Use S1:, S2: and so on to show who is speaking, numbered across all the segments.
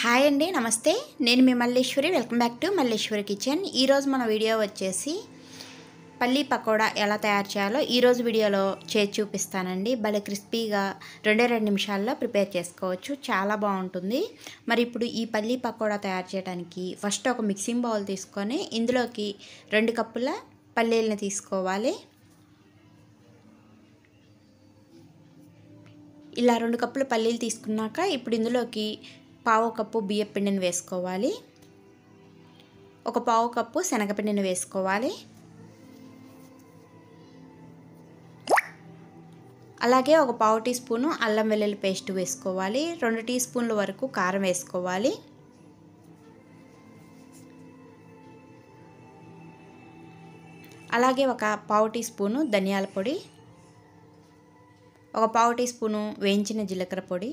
S1: hi అండి నమస్తే నేను మీ Malleswari welcome back to Malleswari kitchen ఈరోజు మన వీడియో వచ్చేసి పల్లీ పకోడా ఎలా తయారు చేయాలో ఈరోజు వీడియోలో చేసి చూపిస్తానండి భలే క్రిస్పీగా రెండే రెండు నిమిషాల్లో ప్రిపేర్ చేసుకోవచ్చు చాలా బాగుంటుంది మరి ఇప్పుడు ఈ పల్లీ పకోడా తయారు చేయడానికి ఫస్ట్ ఒక మిక్సింగ్ బౌల్ తీసుకొని ఇందులోకి రెండు కప్పుల పల్లీలను తీసుకోవాలి ఇలా రెండు కప్పుల పల్లీలు తీసుకున్నాక ఇప్పుడు ఇందులోకి పావు కప్పు బియ్యపిండిని వేసుకోవాలి ఒక పావు కప్పు శనగపిండిని వేసుకోవాలి అలాగే ఒక పావు టీ స్పూను అల్లం వెల్లుల్లి పేస్ట్ వేసుకోవాలి రెండు టీ స్పూన్ల వరకు కారం వేసుకోవాలి అలాగే ఒక పావు టీ స్పూను ధనియాల పొడి ఒక పావు టీ స్పూను వేయించిన జీలకర్ర పొడి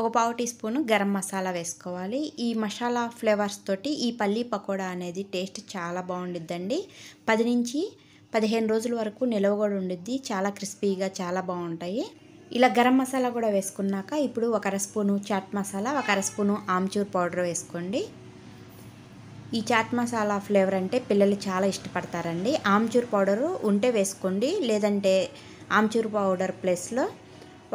S1: ఒక పావు టీ స్పూన్ గరం మసాలా వేసుకోవాలి ఈ మసాలా ఫ్లేవర్స్ తోటి ఈ పల్లీ పకోడా అనేది టేస్ట్ చాలా బాగుండిద్దండి పది నుంచి పదిహేను రోజుల వరకు నిలవ కూడా ఉండిద్ది చాలా క్రిస్పీగా చాలా బాగుంటాయి ఇలా గరం మసాలా కూడా వేసుకున్నాక ఇప్పుడు ఒక అర స్పూను చాట్ మసాలా ఒక అర స్పూను ఆమ్చూర్ పౌడర్ వేసుకోండి ఈ చాట్ మసాలా ఫ్లేవర్ అంటే పిల్లలు చాలా ఇష్టపడతారండి ఆమ్చూర్ పౌడరు ఉంటే వేసుకోండి లేదంటే ఆమ్చూర్ పౌడర్ ప్లేస్లో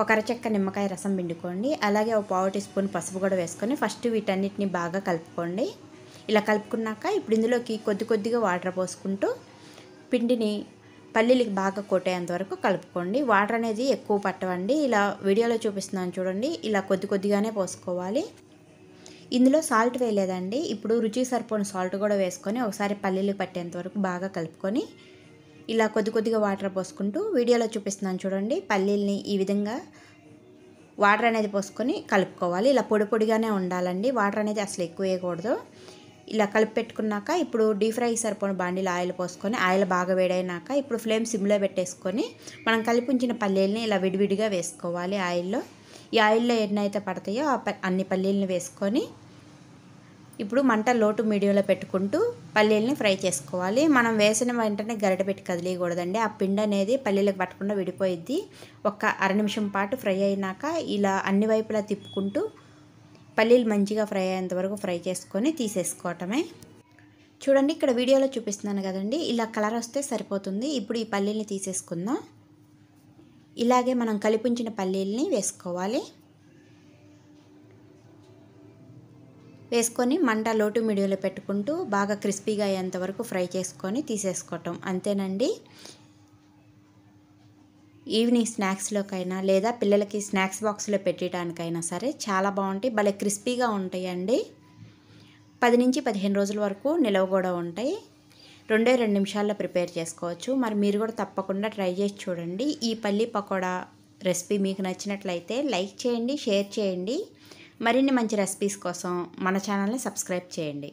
S1: ఒక అరచెక్క నిమ్మకాయ రసం పిండుకోండి అలాగే ఒక పావు టీ స్పూన్ పసుపు కూడా వేసుకొని ఫస్ట్ వీటన్నిటిని బాగా కలుపుకోండి ఇలా కలుపుకున్నాక ఇప్పుడు ఇందులోకి కొద్ది కొద్దిగా వాటర్ పోసుకుంటూ పిండిని పల్లీలకి బాగా కొట్టేంత వరకు కలుపుకోండి వాటర్ అనేది ఎక్కువ పట్టవండి ఇలా వీడియోలో చూపిస్తున్నాను చూడండి ఇలా కొద్ది కొద్దిగానే పోసుకోవాలి ఇందులో సాల్ట్ వేయలేదండి ఇప్పుడు రుచి సరిపోయిన సాల్ట్ కూడా వేసుకొని ఒకసారి పల్లీలు పట్టేంత వరకు బాగా కలుపుకొని ఇలా కొద్ది కొద్దిగా వాటర్ పోసుకుంటూ వీడియోలో చూపిస్తున్నాను చూడండి పల్లీల్ని ఈ విధంగా వాటర్ అనేది పోసుకొని కలుపుకోవాలి ఇలా పొడి పొడిగానే ఉండాలండి వాటర్ అనేది అసలు ఎక్కువ వేయకూడదు ఇలా కలిపి పెట్టుకున్నాక ఇప్పుడు డీ ఫ్రై సరిపోయిన బాండీలు ఆయిల్ పోసుకొని ఆయిల్ బాగా వేడైనాక ఇప్పుడు ఫ్లేమ్ సిమ్లో పెట్టేసుకొని మనం కలిపి ఉంచిన పల్లీల్ని ఇలా విడివిడిగా వేసుకోవాలి ఆయిల్లో ఈ ఆయిల్లో ఎన్నైతే పడతాయో అన్ని పల్లీలను వేసుకొని ఇప్పుడు మంట లోటు మీడియంలో పెట్టుకుంటూ పల్లీలని ఫ్రై చేసుకోవాలి మనం వేసిన వెంటనే గరిట పెట్టి కదిలియకూడదండి ఆ పిండి అనేది పల్లీలకు పట్టకుండా విడిపోయిద్ది ఒక అర నిమిషం పాటు ఫ్రై అయినాక ఇలా అన్ని వైపులా తిప్పుకుంటూ పల్లీలు మంచిగా ఫ్రై అయ్యేంత వరకు ఫ్రై చేసుకొని తీసేసుకోవటమే చూడండి ఇక్కడ వీడియోలో చూపిస్తున్నాను కదండి ఇలా కలర్ వస్తే సరిపోతుంది ఇప్పుడు ఈ పల్లీల్ని తీసేసుకుందాం ఇలాగే మనం కలిపించిన పల్లీల్ని వేసుకోవాలి వేసుకొని మంట లోటు మిడియోలో పెట్టుకుంటూ బాగా క్రిస్పీగా అయ్యేంతవరకు ఫ్రై చేసుకొని తీసేసుకోవటం అంతేనండి ఈవినింగ్ స్నాక్స్లోకైనా లేదా పిల్లలకి స్నాక్స్ బాక్స్లో పెట్టడానికైనా సరే చాలా బాగుంటాయి భలే క్రిస్పీగా ఉంటాయండి పది నుంచి పదిహేను రోజుల వరకు నిలవ కూడా ఉంటాయి రెండే రెండు నిమిషాల్లో ప్రిపేర్ చేసుకోవచ్చు మరి మీరు కూడా తప్పకుండా ట్రై చేసి చూడండి ఈ పల్లి పకోడా రెసిపీ మీకు నచ్చినట్లయితే లైక్ చేయండి షేర్ చేయండి మరిన్ని మంచి రెసిపీస్ కోసం మన ఛానల్ని సబ్స్క్రైబ్ చేయండి